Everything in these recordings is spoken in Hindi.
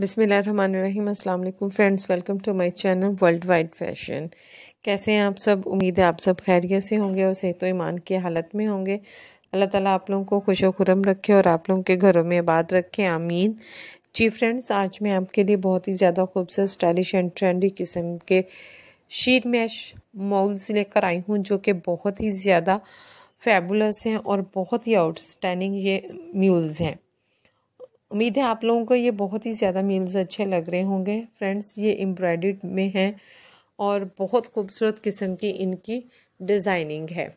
बिसमीम अल्लाम friends welcome to my channel World Wide Fashion कैसे हैं आप सब उम्मीद है आप सब खैरियत से होंगे और सेहत ईमान की हालत में होंगे अल्लाह ताला आप लोगों को खुश खुरम रखे और आप लोगों के घरों में आबाद रखे आमीन जी फ्रेंड्स आज मैं आपके लिए बहुत ही ज़्यादा खूबसूरत स्टाइलिश एंड ट्रेंडी किस्म के शीट मैश मॉल्स लेकर आई हूँ जो कि बहुत ही ज़्यादा फेबुलस हैं और बहुत ही आउटस्टैंडिंग ये म्यूल्स हैं उम्मीद है आप लोगों को ये बहुत ही ज़्यादा मील्स अच्छे लग रहे होंगे फ्रेंड्स ये एम्ब्रॉयड में है और बहुत खूबसूरत किस्म की इनकी डिज़ाइनिंग है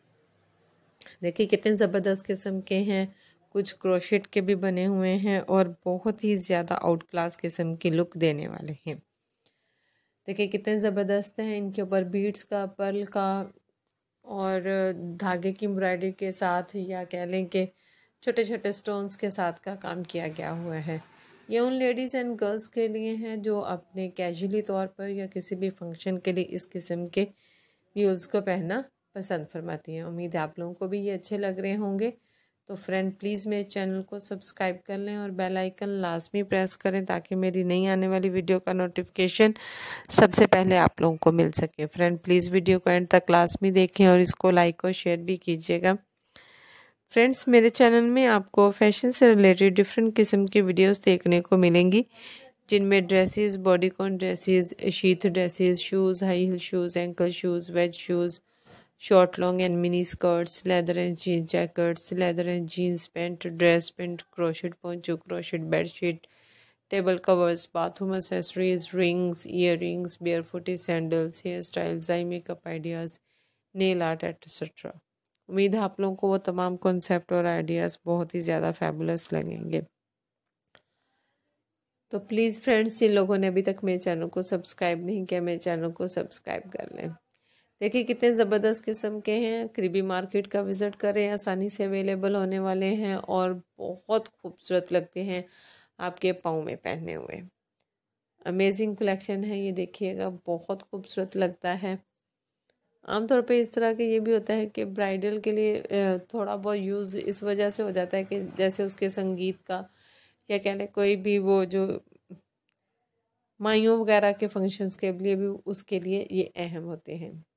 देखिए कितने ज़बरदस्त किस्म के हैं कुछ क्रोशेट के भी बने हुए हैं और बहुत ही ज़्यादा आउट क्लास किस्म की लुक देने वाले हैं देखिए कितने ज़बरदस्त हैं इनके ऊपर बीड्स का पर्ल का और धागे की एम्ब्रॉयडरी के साथ या कह लें कि छोटे छोटे स्टोन्स के साथ का काम किया गया हुआ है ये उन लेडीज़ एंड गर्ल्स के लिए हैं जो अपने कैजुअली तौर पर या किसी भी फंक्शन के लिए इस किस्म के व्यूल्स को पहनना पसंद फरमाती हैं उम्मीद है आप लोगों को भी ये अच्छे लग रहे होंगे तो फ्रेंड प्लीज़ मेरे चैनल को सब्सक्राइब कर लें और बेल आइकन लाजमी प्रेस करें ताकि मेरी नई आने वाली वीडियो का नोटिफिकेशन सबसे पहले आप लोगों को मिल सके फ्रेंड प्लीज़ वीडियो को एंड तक लाजमी देखें और इसको लाइक और शेयर भी कीजिएगा फ्रेंड्स मेरे चैनल में आपको फैशन से रिलेटेड डिफरेंट किस्म की वीडियोस देखने को मिलेंगी जिनमें dresses bodycon dresses sheath dresses shoes high heel shoes ankle shoes wedge shoes short long and mini skirts leather and jeans jackets leather and jeans pant dress pant crocheted poncho bed bedsheet table covers bathroom accessories rings ear rings barefoot sandals hair styles eye makeup ideas nail art etcetera उम्मीद है आप लोगों को वो तमाम कॉन्सेप्ट और आइडियाज़ बहुत ही ज़्यादा फैबुलस लगेंगे तो प्लीज़ फ्रेंड्स जिन लोगों ने अभी तक मेरे चैनल को सब्सक्राइब नहीं किया मेरे चैनल को सब्सक्राइब कर लें देखिए कितने ज़बरदस्त किस्म के हैं करीबी मार्केट का विज़िट करें आसानी से अवेलेबल होने वाले हैं और बहुत खूबसूरत लगते हैं आपके पाँव में पहने हुए अमेजिंग कलेक्शन है ये देखिएगा बहुत खूबसूरत लगता है आमतौर पे इस तरह के ये भी होता है कि ब्राइडल के लिए थोड़ा बहुत यूज़ इस वजह से हो जाता है कि जैसे उसके संगीत का या कहने कोई भी वो जो माइयों वगैरह के फंक्शंस के लिए भी उसके लिए ये अहम होते हैं